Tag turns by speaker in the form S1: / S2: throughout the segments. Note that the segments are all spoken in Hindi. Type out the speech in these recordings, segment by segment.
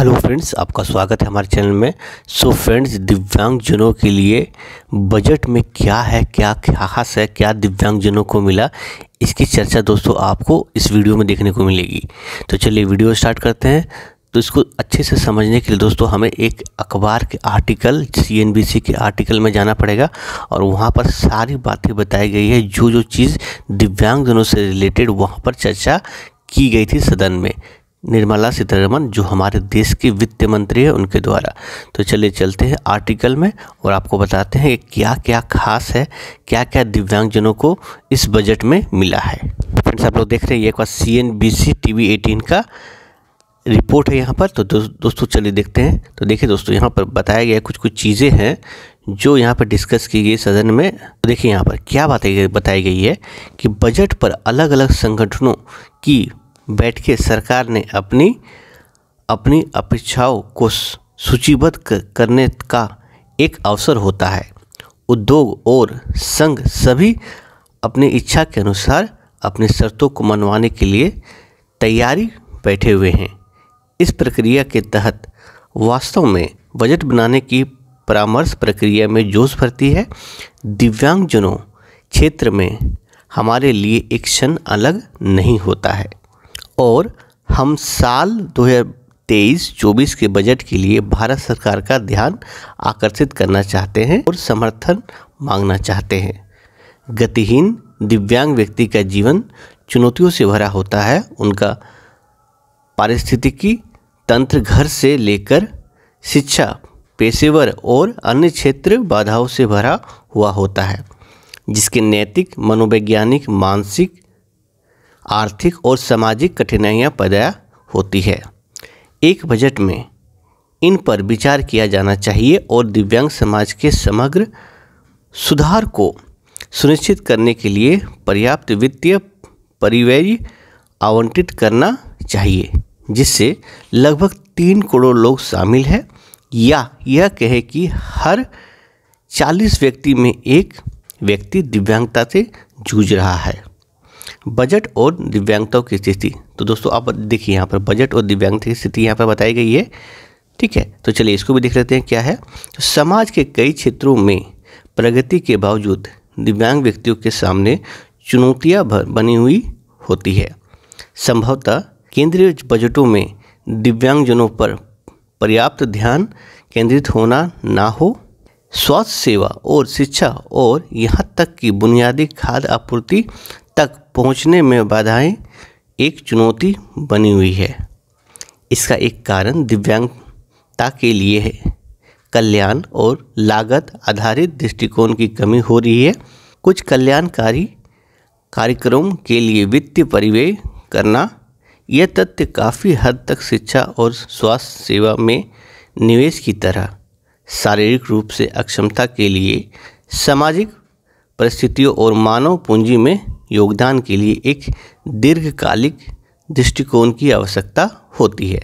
S1: हेलो फ्रेंड्स आपका स्वागत है हमारे चैनल में सो फ्रेंड्स दिव्यांगजनों के लिए बजट में क्या है क्या खास है क्या दिव्यांगजनों को मिला इसकी चर्चा दोस्तों आपको इस वीडियो में देखने को मिलेगी तो चलिए वीडियो स्टार्ट करते हैं तो इसको अच्छे से समझने के लिए दोस्तों हमें एक अखबार के आर्टिकल सी के आर्टिकल में जाना पड़ेगा और वहाँ पर सारी बातें बताई गई है जो जो चीज़ दिव्यांगजनों से रिलेटेड वहाँ पर चर्चा की गई थी सदन में निर्मला सीतारमन जो हमारे देश की वित्त मंत्री है उनके द्वारा तो चलिए चलते हैं आर्टिकल में और आपको बताते हैं कि क्या क्या खास है क्या क्या दिव्यांगजनों को इस बजट में मिला है फ्रेंड्स आप लोग देख रहे हैं एक बार C N B C T V eighteen का रिपोर्ट है यहाँ पर तो दो, दोस्तों चलिए देखते हैं तो देखिए दोस्तों यहाँ पर बताया गया कुछ कुछ चीज़ें हैं जो यहाँ पर डिस्कस की गई सदन में तो देखिए यहाँ पर क्या बात बताई गई है कि बजट पर अलग अलग संगठनों की बैठ के सरकार ने अपनी अपनी अपेक्षाओं को सूचीबद्ध करने का एक अवसर होता है उद्योग और संघ सभी अपनी इच्छा के अनुसार अपनी शर्तों को मनवाने के लिए तैयारी बैठे हुए हैं इस प्रक्रिया के तहत वास्तव में बजट बनाने की परामर्श प्रक्रिया में जोश भरती है दिव्यांगजनों क्षेत्र में हमारे लिए एक क्षण अलग नहीं होता है और हम साल 2023-24 के बजट के लिए भारत सरकार का ध्यान आकर्षित करना चाहते हैं और समर्थन मांगना चाहते हैं गतिहीन दिव्यांग व्यक्ति का जीवन चुनौतियों से भरा होता है उनका पारिस्थितिकी तंत्र घर से लेकर शिक्षा पेशेवर और अन्य क्षेत्र बाधाओं से भरा हुआ होता है जिसके नैतिक मनोवैज्ञानिक मानसिक आर्थिक और सामाजिक कठिनाइयां पैदा होती है एक बजट में इन पर विचार किया जाना चाहिए और दिव्यांग समाज के समग्र सुधार को सुनिश्चित करने के लिए पर्याप्त वित्तीय परिव्यय आवंटित करना चाहिए जिससे लगभग तीन करोड़ लोग शामिल हैं या यह कहे कि हर चालीस व्यक्ति में एक व्यक्ति दिव्यांगता से जूझ रहा है बजट और दिव्यांगताओं की स्थिति तो दोस्तों आप देखिए यहाँ पर बजट और दिव्यांगता की स्थिति यहाँ पर बताई गई है ठीक है तो चलिए इसको भी देख लेते हैं क्या है तो समाज के कई क्षेत्रों में प्रगति के बावजूद दिव्यांग व्यक्तियों के सामने चुनौतियाँ बनी हुई होती है संभवतः केंद्रीय बजटों में दिव्यांगजनों पर पर्याप्त ध्यान केंद्रित होना ना हो स्वास्थ्य सेवा और शिक्षा और यहाँ तक कि बुनियादी खाद्य आपूर्ति तक पहुंचने में बाधाएं एक चुनौती बनी हुई है इसका एक कारण दिव्यांगता के लिए है कल्याण और लागत आधारित दृष्टिकोण की कमी हो रही है कुछ कल्याणकारी कार्यक्रम के लिए वित्तीय परिवय करना यह तथ्य काफ़ी हद तक शिक्षा और स्वास्थ्य सेवा में निवेश की तरह शारीरिक रूप से अक्षमता के लिए सामाजिक परिस्थितियों और मानव पूंजी में योगदान के लिए एक दीर्घकालिक दृष्टिकोण की आवश्यकता होती है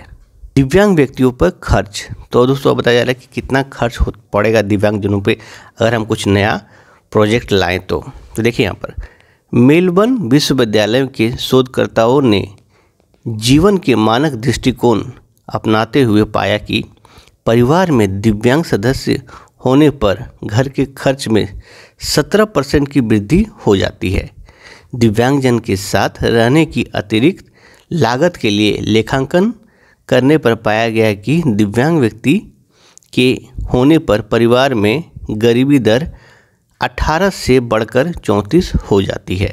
S1: दिव्यांग व्यक्तियों पर खर्च तो दोस्तों बताया जा रहा है कि कितना खर्च हो पड़ेगा दिव्यांगजनों पर अगर हम कुछ नया प्रोजेक्ट लाएँ तो, तो देखिए यहाँ पर मेलबर्न विश्वविद्यालय के शोधकर्ताओं ने जीवन के मानक दृष्टिकोण अपनाते हुए पाया कि परिवार में दिव्यांग सदस्य होने पर घर के खर्च में 17 परसेंट की वृद्धि हो जाती है दिव्यांगजन के साथ रहने की अतिरिक्त लागत के लिए लेखांकन करने पर पाया गया कि दिव्यांग व्यक्ति के होने पर परिवार में गरीबी दर 18 से बढ़कर 34 हो जाती है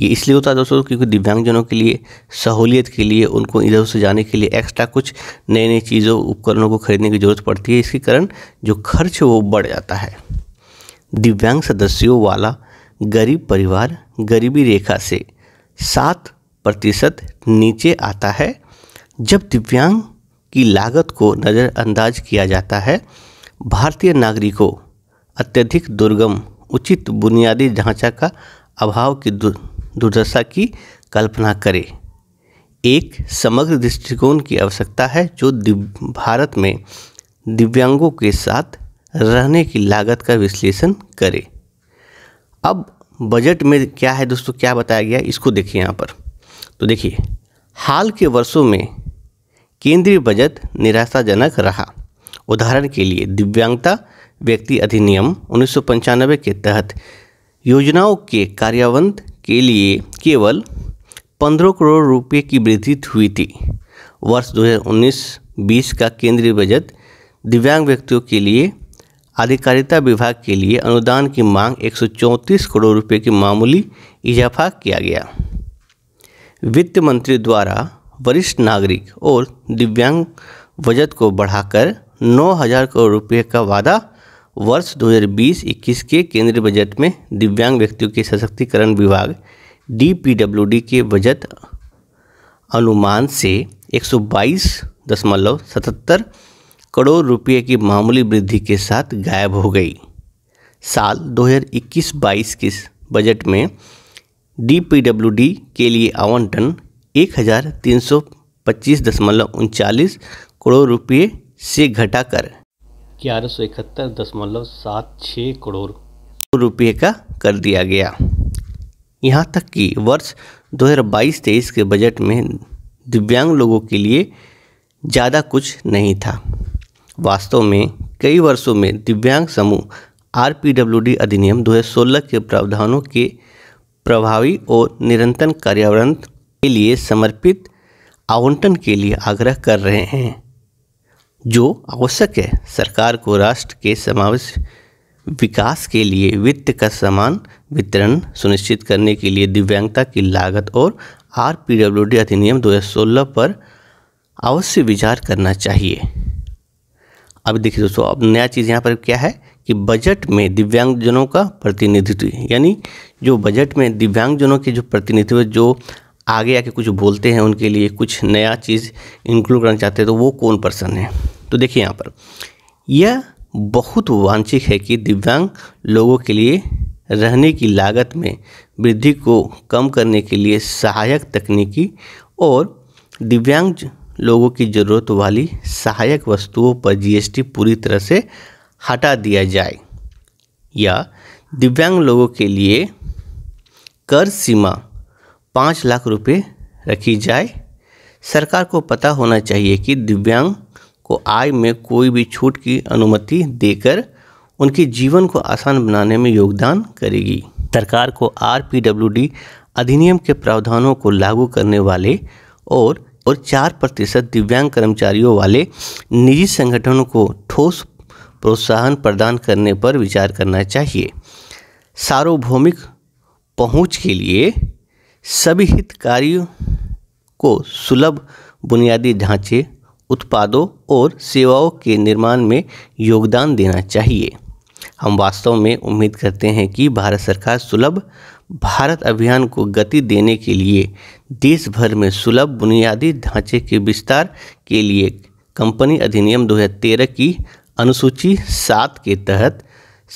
S1: ये इसलिए होता है दोस्तों क्योंकि दिव्यांगजनों के लिए सहूलियत के लिए उनको इधर उधर जाने के लिए एक्स्ट्रा कुछ नए नए चीज़ों उपकरणों को खरीदने की ज़रूरत पड़ती है इसके कारण जो खर्च वो बढ़ जाता है दिव्यांग सदस्यों वाला गरीब परिवार गरीबी रेखा से सात प्रतिशत नीचे आता है जब दिव्यांग की लागत को नज़रअंदाज किया जाता है भारतीय नागरिकों अत्यधिक दुर्गम उचित बुनियादी ढांचा का अभाव की दुर्दशा की कल्पना करें एक समग्र दृष्टिकोण की आवश्यकता है जो भारत में दिव्यांगों के साथ रहने की लागत का विश्लेषण करे अब बजट में क्या है दोस्तों क्या बताया गया इसको देखिए यहाँ पर तो देखिए हाल के वर्षों में केंद्रीय बजट निराशाजनक रहा उदाहरण के लिए दिव्यांगता व्यक्ति अधिनियम उन्नीस के तहत योजनाओं के कार्यान्वयन के लिए केवल 15 करोड़ रुपए की वृद्धि हुई थी वर्ष 2019-20 का केंद्रीय बजट दिव्यांग व्यक्तियों के लिए आधिकारिता विभाग के लिए अनुदान की मांग 134 करोड़ रुपए की मामूली इजाफा किया गया वित्त मंत्री द्वारा वरिष्ठ नागरिक और दिव्यांग बजट को बढ़ाकर 9000 करोड़ रुपए का वादा वर्ष 2020-21 के केंद्रीय बजट में दिव्यांग व्यक्तियों के सशक्तिकरण विभाग डी के बजट अनुमान से एक करोड़ रुपये की मामूली वृद्धि के साथ गायब हो गई साल 2021-22 के बजट में डी के लिए आवंटन एक करोड़ रुपये से घटाकर ग्यारह सौ इकहत्तर दशमलव सात छः करोड़ रुपये का कर दिया गया यहाँ तक कि वर्ष 2022-23 के बजट में दिव्यांग लोगों के लिए ज़्यादा कुछ नहीं था वास्तव में कई वर्षों में दिव्यांग समूह आर अधिनियम 2016 के प्रावधानों के प्रभावी और निरंतर कार्यान्वयन के लिए समर्पित आवंटन के लिए आग्रह कर रहे हैं जो आवश्यक है सरकार को राष्ट्र के समावेश विकास के लिए वित्त का समान वितरण सुनिश्चित करने के लिए दिव्यांगता की लागत और आर पी डब्ल्यू डी अधिनियम 2016 पर अवश्य विचार करना चाहिए अब देखिए दोस्तों अब नया चीज़ यहाँ पर क्या है कि बजट में दिव्यांगजनों का प्रतिनिधित्व यानी जो बजट में दिव्यांगजनों के जो प्रतिनिधित्व जो आगे आके कुछ बोलते हैं उनके लिए कुछ नया चीज़ इंक्लूड करना चाहते हैं तो वो कौन पर्सन है तो देखिए यहाँ पर यह बहुत वांछित है कि दिव्यांग लोगों के लिए रहने की लागत में वृद्धि को कम करने के लिए सहायक तकनीकी और दिव्यांग लोगों की ज़रूरत वाली सहायक वस्तुओं पर जीएसटी पूरी तरह से हटा दिया जाए या दिव्यांग लोगों के लिए कर सीमा पाँच लाख रुपए रखी जाए सरकार को पता होना चाहिए कि दिव्यांग को आय में कोई भी छूट की अनुमति देकर उनके जीवन को आसान बनाने में योगदान करेगी सरकार को आर अधिनियम के प्रावधानों को लागू करने वाले और और चार प्रतिशत दिव्यांग कर्मचारियों वाले निजी संगठनों को ठोस प्रोत्साहन प्रदान करने पर विचार करना चाहिए सार्वभौमिक पहुंच के लिए सभी हितकारियों को सुलभ बुनियादी ढांचे उत्पादों और सेवाओं के निर्माण में योगदान देना चाहिए हम वास्तव में उम्मीद करते हैं कि भारत सरकार सुलभ भारत अभियान को गति देने के लिए देश भर में सुलभ बुनियादी ढांचे के विस्तार के लिए कंपनी अधिनियम 2013 की अनुसूची सात के तहत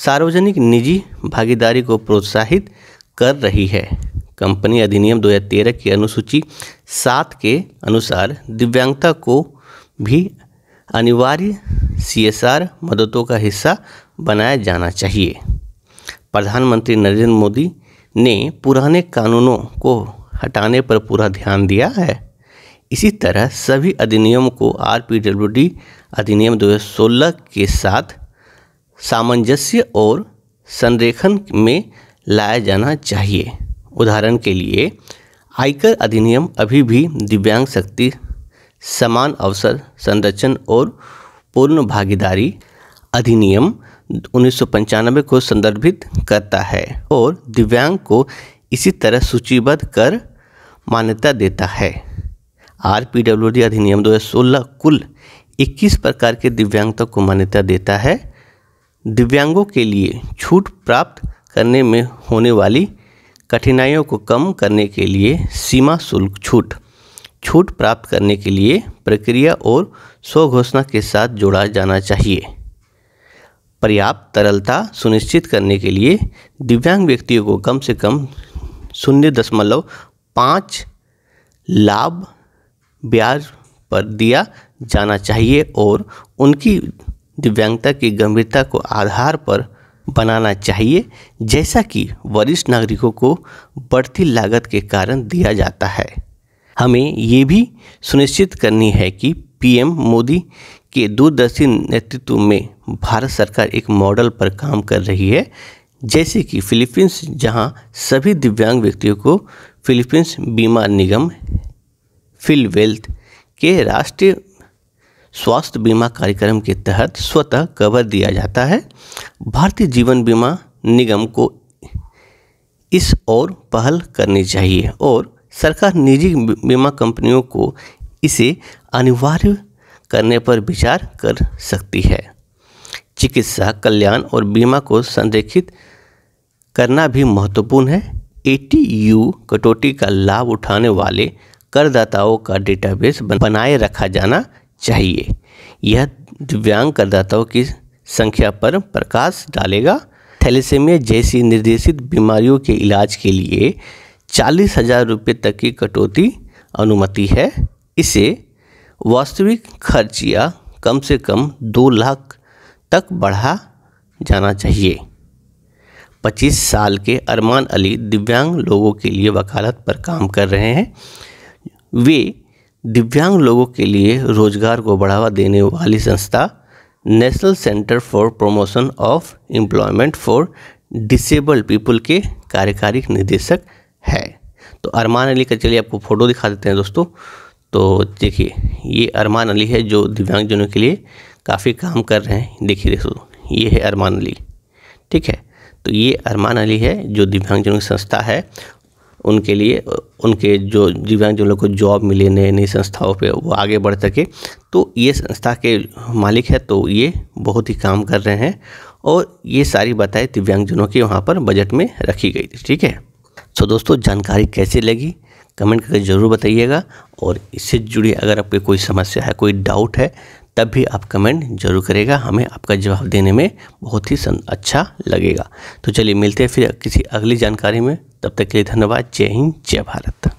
S1: सार्वजनिक निजी भागीदारी को प्रोत्साहित कर रही है कंपनी अधिनियम 2013 की अनुसूची सात के अनुसार दिव्यांगता को भी अनिवार्य सीएसआर मददों का हिस्सा बनाया जाना चाहिए प्रधानमंत्री नरेंद्र मोदी ने पुराने कानूनों को हटाने पर पूरा ध्यान दिया है इसी तरह सभी अधिनियम को आर अधिनियम 2016 के साथ सामंजस्य और संरेखण में लाया जाना चाहिए उदाहरण के लिए आयकर अधिनियम अभी भी दिव्यांग शक्ति समान अवसर संरक्षण और पूर्ण भागीदारी अधिनियम उन्नीस को संदर्भित करता है और दिव्यांग को इसी तरह सूचीबद्ध कर मान्यता देता है आर पी डब्ल्यू डी अधिनियम 2016 कुल 21 प्रकार के दिव्यांगता को मान्यता देता है दिव्यांगों के लिए छूट प्राप्त करने में होने वाली कठिनाइयों को कम करने के लिए सीमा शुल्क छूट छूट प्राप्त करने के लिए प्रक्रिया और स्वघोषणा के साथ जोड़ा जाना चाहिए पर्याप्त तरलता सुनिश्चित करने के लिए दिव्यांग व्यक्तियों को कम से कम शून्य दशमलव पाँच लाभ ब्याज पर दिया जाना चाहिए और उनकी दिव्यांगता की गंभीरता को आधार पर बनाना चाहिए जैसा कि वरिष्ठ नागरिकों को बढ़ती लागत के कारण दिया जाता है हमें ये भी सुनिश्चित करनी है कि पीएम मोदी के दूरदर्शी नेतृत्व में भारत सरकार एक मॉडल पर काम कर रही है जैसे कि फिलीपींस जहां सभी दिव्यांग व्यक्तियों को फिलीपींस बीमा निगम फिल वेल्थ के राष्ट्रीय स्वास्थ्य बीमा कार्यक्रम के तहत स्वतः कवर दिया जाता है भारतीय जीवन बीमा निगम को इस ओर पहल करनी चाहिए और सरकार निजी बीमा कंपनियों को इसे अनिवार्य करने पर विचार कर सकती है चिकित्सा कल्याण और बीमा को संरेखित करना भी महत्वपूर्ण है ए कटौती का लाभ उठाने वाले करदाताओं का डेटाबेस बनाए रखा जाना चाहिए यह दिव्यांग करदाताओं की संख्या पर प्रकाश डालेगा थैलेसेमिया जैसी निर्देशित बीमारियों के इलाज के लिए चालीस हजार रुपये तक की कटौती अनुमति है इसे वास्तविक खर्च या कम से कम दो लाख तक बढ़ा जाना चाहिए 25 साल के अरमान अली दिव्यांग लोगों के लिए वकालत पर काम कर रहे हैं वे दिव्यांग लोगों के लिए रोजगार को बढ़ावा देने वाली संस्था National Centre for Promotion of Employment for Disabled People के कार्यकारी निदेशक है तो अरमान अली का चलिए आपको फ़ोटो दिखा देते हैं दोस्तों तो देखिए ये अरमान अली है जो दिव्यांगजनों के लिए काफ़ी काम कर रहे हैं देखिए दोस्तों ये है अरमान अली ठीक है तो ये अरमान अली है जो दिव्यांगजनों की संस्था है उनके लिए उनके जो दिव्यांग जो लोग को जॉब मिले नए नई संस्थाओं पे वो आगे बढ़ सके तो ये संस्था के मालिक है तो ये बहुत ही काम कर रहे हैं और ये सारी बातें दिव्यांगजनों के वहाँ पर बजट में रखी गई थी ठीक है सो दोस्तों जानकारी कैसी लगी कमेंट करके ज़रूर बताइएगा और इससे जुड़ी अगर आपकी कोई समस्या है कोई डाउट है तब भी आप कमेंट जरूर करेगा हमें आपका जवाब देने में बहुत ही अच्छा लगेगा तो चलिए मिलते हैं फिर किसी अगली जानकारी में तब तक के लिए धन्यवाद जय हिंद जय भारत